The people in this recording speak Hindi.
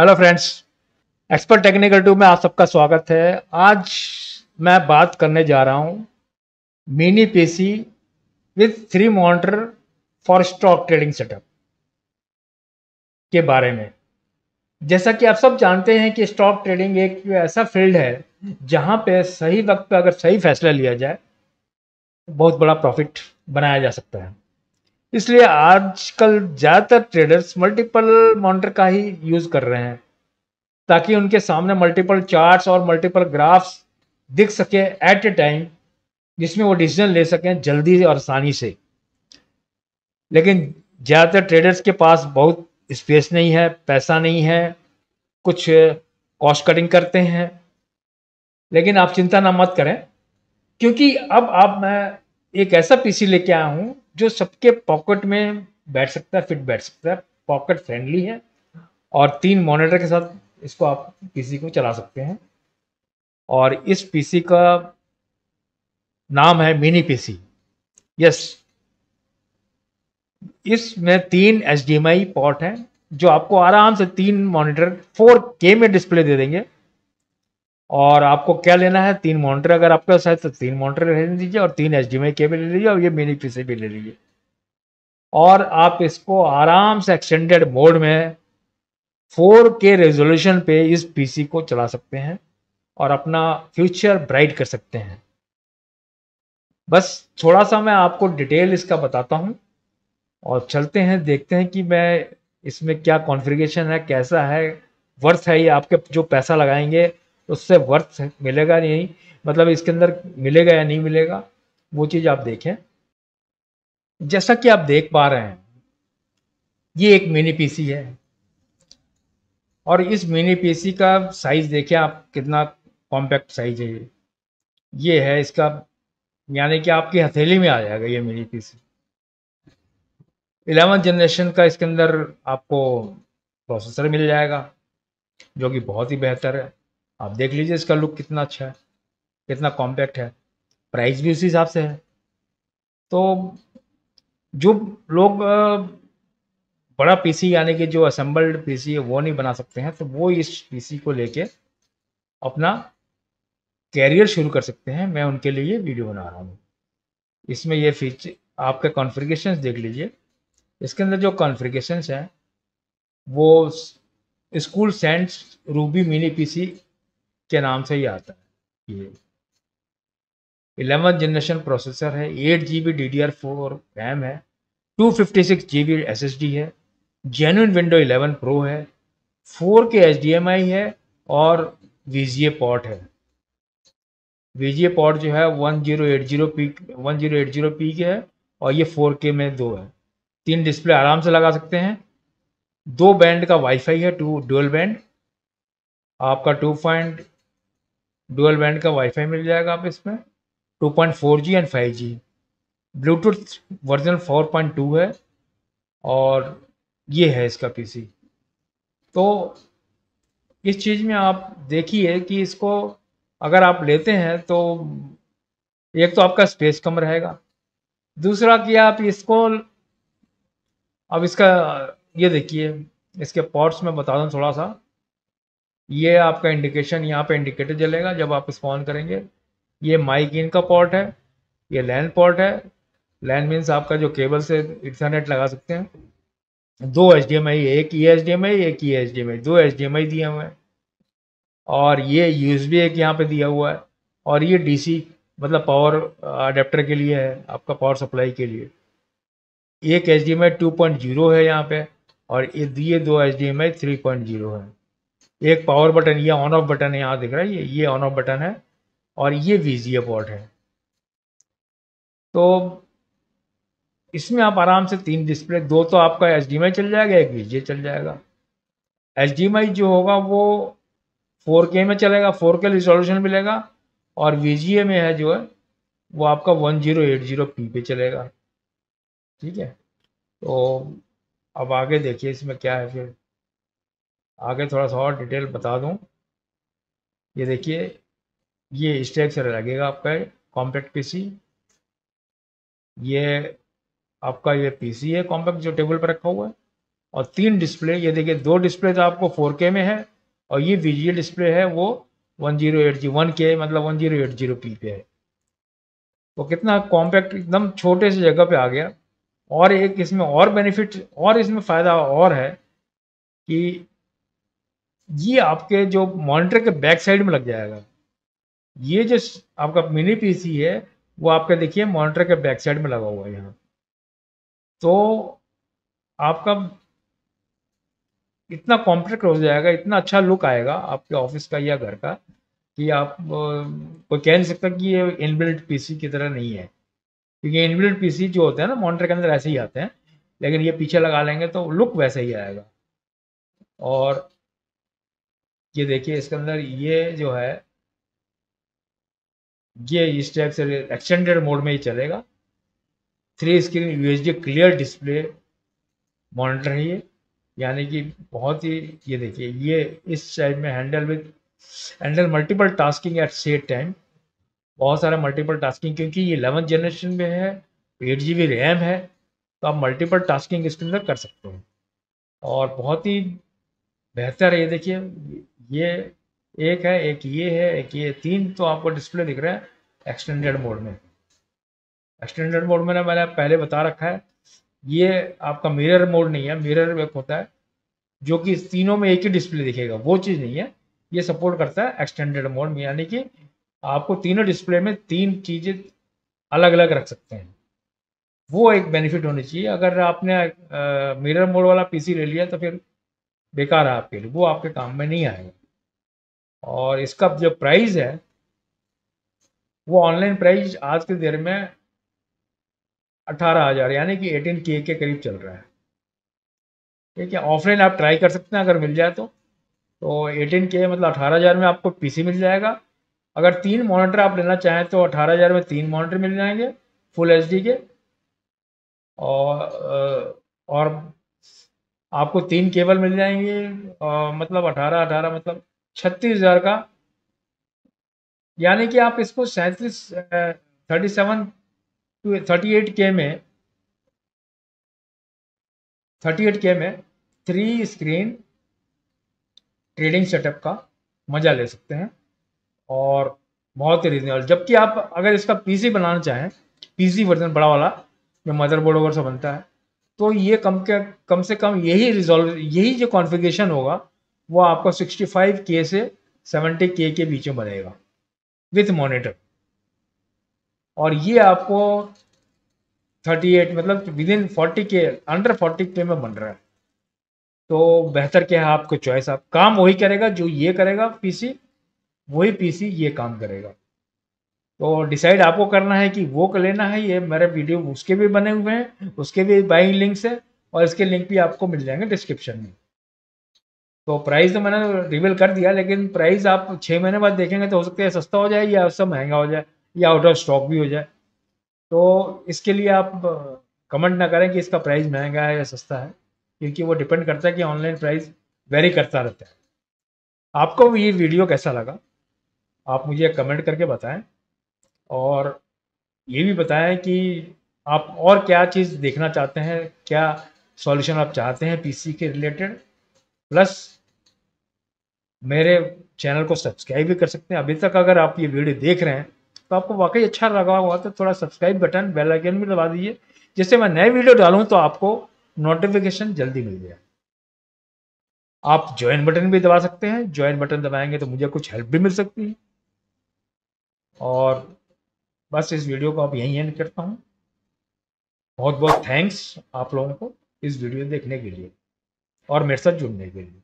hello friends expert technical two में आप सबका स्वागत है आज मैं बात करने जा रहा हूँ mini PC with three monitor for stock trading setup के बारे में जैसा कि आप सब जानते हैं कि स्टॉक ट्रेडिंग एक ऐसा फील्ड है जहाँ पे सही वक्त पे अगर सही फैसला लिया जाए तो बहुत बड़ा प्रॉफिट बनाया जा सकता है इसलिए आजकल ज़्यादातर ट्रेडर्स मल्टीपल मॉनिटर का ही यूज़ कर रहे हैं ताकि उनके सामने मल्टीपल चार्ट्स और मल्टीपल ग्राफ्स दिख सके एट ए टाइम जिसमें वो डिसीजन ले सकें जल्दी और आसानी से लेकिन ज़्यादातर ट्रेडर्स के पास बहुत स्पेस नहीं है पैसा नहीं है कुछ कॉस्ट कटिंग करते हैं लेकिन आप चिंता ना मत करें क्योंकि अब आप मैं एक ऐसा पीसी लेके आया हूँ जो सबके पॉकेट में बैठ सकता है फिट बैठ सकता है पॉकेट फ्रेंडली है और तीन मॉनिटर के साथ इसको आप पीसी को चला सकते हैं और इस पीसी का नाम है मिनी पीसी यस इसमें तीन एच पोर्ट हैं जो आपको आराम से तीन मॉनिटर के में डिस्प्ले दे देंगे और आपको क्या लेना है तीन मॉनिटर अगर आपके पास है तो तीन मॉनिटर ले लीजिए और तीन एच डी केबल ले लीजिए और ये मिनी पी भी ले लीजिए और आप इसको आराम से एक्सटेंडेड मोड में 4K रेजोल्यूशन पे इस पीसी को चला सकते हैं और अपना फ्यूचर ब्राइट कर सकते हैं बस थोड़ा सा मैं आपको डिटेल इसका बताता हूँ और चलते हैं देखते हैं कि मैं इसमें क्या कॉन्फ़िगरेशन है कैसा है वर्थ है ये आपके जो पैसा लगाएंगे उससे वर्थ मिलेगा नहीं मतलब इसके अंदर मिलेगा या नहीं मिलेगा वो चीज़ आप देखें जैसा कि आप देख पा रहे हैं ये एक मिनी पीसी है और इस मिनी पीसी का साइज़ देखिए आप कितना कॉम्पैक्ट साइज है ये ये है इसका यानी कि आपकी हथेली में आ जाएगा ये मिनी पीसी इलेवंथ जनरेशन का इसके अंदर आपको प्रोसेसर मिल जाएगा जो कि बहुत ही बेहतर है आप देख लीजिए इसका लुक कितना अच्छा है कितना कॉम्पैक्ट है प्राइस भी उसी हिसाब से है तो जो लोग बड़ा पीसी यानी कि जो असम्बल्ड पीसी है वो नहीं बना सकते हैं तो वो इस पीसी को लेके अपना कैरियर शुरू कर सकते हैं मैं उनके लिए ये वीडियो बना रहा हूँ इसमें ये फीचर आपके कॉन्फ़िगरेशंस देख लीजिए इसके अंदर जो कॉन्फ़िगरेशंस हैं वो स्कूल सेंट्स रूबी मिनी पीसी के नाम से ही आता है ये इलेवन जनरेशन प्रोसेसर है eight G B D D R four RAM है two fifty six G B S S D है जेन्यून विंडो इलेवन प्रो है four K H D M I है और वी जी ए पॉट है वी जी ए पॉट जो है one zero eight zero P one zero eight zero P के है और ये फोर के में दो है तीन डिस्प्ले आराम से लगा सकते हैं दो बैंड का वाईफाई है टू डुअल बैंड आपका टू पॉइंट डुअल बैंड का वाईफाई मिल जाएगा आप इसमें 2.4G and 5G Bluetooth version 4.2 है और ये है इसका पीसी तो इस चीज़ में आप देखिए कि इसको अगर आप लेते हैं तो एक तो आपका स्पेस कम रहेगा दूसरा कि आप इसको अब इसका ये देखिए इसके पॉट्स में बता दूँ थोड़ा सा ये आपका इंडिकेशन यहाँ पे इंडिकेटर जलेगा जब आप स्पॉन करेंगे ये माइक इन का पॉट है ये लैन पॉट है लैन मीन्स आपका जो केबल से इंटरनेट लगा सकते हैं दो एच डी एम आई एक ई एच डी एम आई एक ई एच डी एम आई दो एच डी एम आई दिए हुए हैं और ये यू एस बी एक यहाँ पे दिया हुआ है और ये डी सी मतलब पावर अडेप्टर के लिए है आपका पावर सप्लाई के लिए एक H D M I two point zero है यहाँ पे और ये दिए दो H D M I three point zero है एक पावर बटन ये ऑन ऑफ बटन है यहाँ दिख रहा है ये ये ऑन ऑफ बटन है और ये वीजीए पोर्ट है तो इसमें आप आराम से तीन डिस्प्ले दो तो आपका एच चल जाएगा एक वीजीए चल जाएगा एच जो होगा वो 4K में चलेगा 4K रिजोल्यूशन मिलेगा और वी में है जो है वो आपका 1080p पे चलेगा ठीक है तो अब आगे देखिए इसमें क्या है फिर आगे थोड़ा सा और डिटेल बता दूं ये देखिए ये स्ट्रक्चर लगेगा आपका कॉम्पैक्ट पीसी ये आपका ये पीसी है कॉम्पैक्ट जो टेबल पर रखा हुआ है और तीन डिस्प्ले ये देखिए दो डिस्प्ले तो आपको 4K में है और ये विजुअल डिस्प्ले है वो 1080 1K मतलब 1080p पे है तो कितना कॉम्पैक्ट एकदम छोटे से जगह पे आ गया और एक इसमें और बेनिफिट और इसमें फ़ायदा और है कि ये आपके जो मॉनिटर के बैक साइड में लग जाएगा ये जो आपका मिनी पीसी है वो आपका देखिए मॉनिटर के बैक साइड में लगा हुआ है यहाँ तो आपका इतना कॉम्पैक्ट हो जाएगा इतना अच्छा लुक आएगा आपके ऑफिस का या घर का कि आप कोई कह नहीं सकता कि ये इनबिल्ट पीसी की तरह नहीं है क्योंकि इनबिल्ट पीसी जो होते हैं ना मॉनिटर के अंदर ऐसे ही आते हैं लेकिन ये पीछे लगा लेंगे तो लुक वैसे ही आएगा और ये देखिए इसके अंदर ये जो है ये इस टाइप से एक्सटेंडेड मोड में ही चलेगा three screen UHD clear display monitor है ये यानी कि बहुत ही ये देखिए ये इस टाइप में handle with handle multiple tasking at set time बहुत सारा मल्टीपल टास्किंग क्योंकि ये इलेवंथ जनरेशन में है एट जी बी रैम है तो आप मल्टीपल टास्किंग इसके अंदर कर सकते हो और बहुत ही बेहतर है ये देखिए ये एक है एक ये है एक ये तीन तो आपको डिस्प्ले दिख रहा है एक्सटेंडेड मोड में एक्सटेंडेड मोड में ना मैंने पहले बता रखा है ये आपका मिरर मोड नहीं है मिरर एक होता है जो कि तीनों में एक ही डिस्प्ले दिखेगा वो चीज़ नहीं है ये सपोर्ट करता है एक्सटेंडेड मोड में यानी कि आपको तीनों डिस्प्ले में तीन चीज़ें अलग अलग रख सकते हैं वो एक बेनिफिट होनी चाहिए अगर आपने मिरर मोड वाला पीसी ले लिया तो फिर बेकार है आपके लिए वो आपके काम में नहीं आएगा और इसका जो प्राइस है वो ऑनलाइन प्राइस आज के देर में अठारह हज़ार यानी कि एटीन के के करीब चल रहा है ठीक है ऑफलाइन आप ट्राई कर सकते हैं अगर मिल जाए तो तो एटीन के मतलब अठारह हज़ार में आपको पीसी मिल जाएगा अगर तीन मॉनिटर आप लेना चाहें तो अठारह हज़ार में तीन मॉनिटर मिल जाएंगे फुल एच के और और आपको तीन केबल मिल जाएंगे मतलब अठारह अठारह मतलब छत्तीस हजार का यानी कि आप इसको सैंतीस thirty seven to thirty eight के में थर्टी एट के में थ्री स्क्रीन ट्रेडिंग सेटअप का मजा ले सकते हैं और बहुत ही रीजनेबल जबकि आप अगर इसका पीसी बनाना चाहें पीसी वर्जन बड़ा वाला जो मदरबोर्ड वगैरह से बनता है तो ये कम के कम से कम यही रिजॉल्व यही जो कॉन्फ़िगरेशन होगा वो आपको 65 के से 70 के के बीच में बनेगा विथ मॉनिटर और ये आपको 38 मतलब विद इन फोर्टी के अंडर 40 के में बन रहा है तो बेहतर क्या है आपको चॉइस आप काम वही करेगा जो ये करेगा पीसी वही पीसी ये काम करेगा तो डिसाइड आपको करना है कि वो लेना है ये मेरे वीडियो उसके भी बने हुए हैं उसके भी बाइंग लिंक्स है और इसके लिंक भी आपको मिल जाएंगे डिस्क्रिप्शन में तो प्राइस तो मैंने रिवील कर दिया लेकिन प्राइस आप छः महीने बाद देखेंगे तो हो सकता है सस्ता हो जाए या उससे महंगा हो जाए या आउट ऑफ स्टॉक भी हो जाए तो इसके लिए आप कमेंट ना करें कि इसका प्राइस महंगा है या सस्ता है क्योंकि वो डिपेंड करता है कि ऑनलाइन प्राइस वेरी करता रहता है आपको ये वीडियो कैसा लगा आप मुझे कमेंट करके बताएं और ये भी बताएं कि आप और क्या चीज़ देखना चाहते हैं क्या सॉल्यूशन आप चाहते हैं पीसी के रिलेटेड प्लस मेरे चैनल को सब्सक्राइब भी कर सकते हैं अभी तक अगर आप ये वीडियो देख रहे हैं तो आपको वाकई अच्छा लगा हुआ तो थोड़ा सब्सक्राइब बटन बेल आइकन भी दबा दीजिए जिससे मैं नए वीडियो डालूँ तो आपको नोटिफिकेशन जल्दी मिल जाए आप ज्वाइन बटन भी दबा सकते हैं ज्वाइन बटन दबाएंगे तो मुझे कुछ हेल्प भी मिल सकती है और बस इस वीडियो को आप यहीं एंड करता हूँ बहुत बहुत थैंक्स आप लोगों को इस वीडियो देखने के लिए और मेरे साथ जुड़ने के लिए